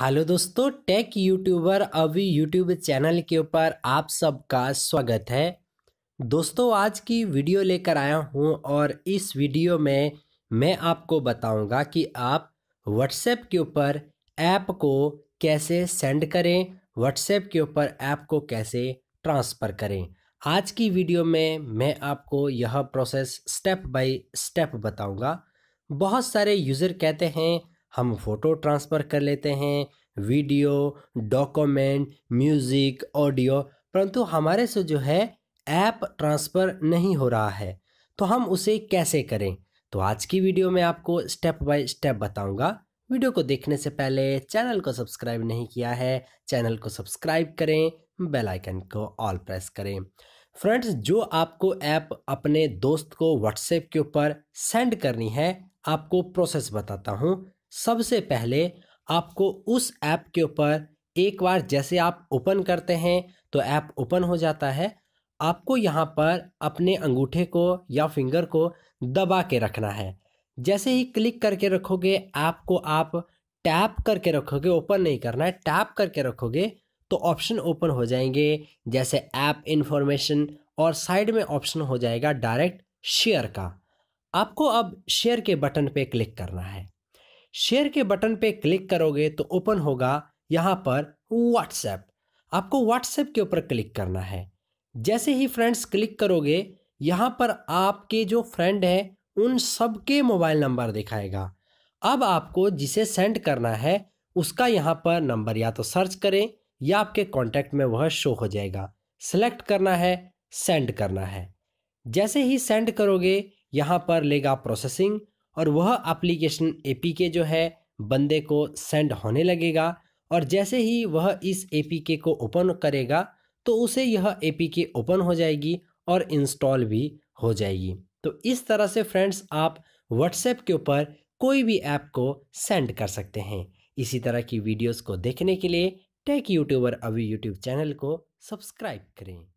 hello दोस्तों tech YouTuber अभी YouTube channel के ऊपर आप सबका स्वागत है दोस्तों आज की वीडियो लेकर आया हूं और इस वीडियो में मैं आपको बताऊंगा कि आप व्हाट्सएप के ऊपर ऐप को कैसे सेंड करें व्हाट्सएप के ऊपर ऐप को कैसे ट्रांसफ़र करें आज की वीडियो में मैं आपको यह प्रोसेस स्टेप बाय स्टेप बताऊंगा बहुत सारे यूज़र कहते हैं हम फ़ोटो ट्रांसफ़र कर लेते हैं वीडियो डॉक्यूमेंट म्यूज़िक ऑडियो परंतु हमारे से जो है ऐप ट्रांसफ़र नहीं हो रहा है तो हम उसे कैसे करें तो आज की वीडियो में आपको स्टेप बाय स्टेप बताऊंगा वीडियो को देखने से पहले चैनल को सब्सक्राइब नहीं किया है चैनल को सब्सक्राइब करें बेल आइकन को ऑल प्रेस करें फ्रेंड्स जो आपको ऐप अपने दोस्त को व्हाट्सएप के ऊपर सेंड करनी है आपको प्रोसेस बताता हूँ सबसे पहले आपको उस ऐप के ऊपर एक बार जैसे आप ओपन करते हैं तो ऐप ओपन हो जाता है आपको यहाँ पर अपने अंगूठे को या फिंगर को दबा के रखना है जैसे ही क्लिक करके रखोगे ऐप को आप टैप करके रखोगे ओपन नहीं करना है टैप करके रखोगे तो ऑप्शन ओपन हो जाएंगे जैसे ऐप इन्फॉर्मेशन और साइड में ऑप्शन हो जाएगा डायरेक्ट शेयर का आपको अब शेयर के बटन पे क्लिक करना है शेयर के बटन पे क्लिक करोगे तो ओपन होगा यहाँ पर व्हाट्सएप आपको व्हाट्सएप के ऊपर क्लिक करना है जैसे ही फ्रेंड्स क्लिक करोगे यहाँ पर आपके जो फ्रेंड हैं उन सबके मोबाइल नंबर दिखाएगा अब आपको जिसे सेंड करना है उसका यहाँ पर नंबर या तो सर्च करें या आपके कॉन्टैक्ट में वह शो हो जाएगा सेलेक्ट करना है सेंड करना है जैसे ही सेंड करोगे यहाँ पर लेगा प्रोसेसिंग और वह एप्लीकेशन एपीके जो है बंदे को सेंड होने लगेगा और जैसे ही वह इस एपीके को ओपन करेगा तो उसे यह एपीके ओपन हो जाएगी और इंस्टॉल भी हो जाएगी तो इस तरह से फ्रेंड्स आप व्हाट्सएप के ऊपर कोई भी ऐप को सेंड कर सकते हैं इसी तरह की वीडियोस को देखने के लिए टेक यूट्यूबर अभी यूट्यूब चैनल को सब्सक्राइब करें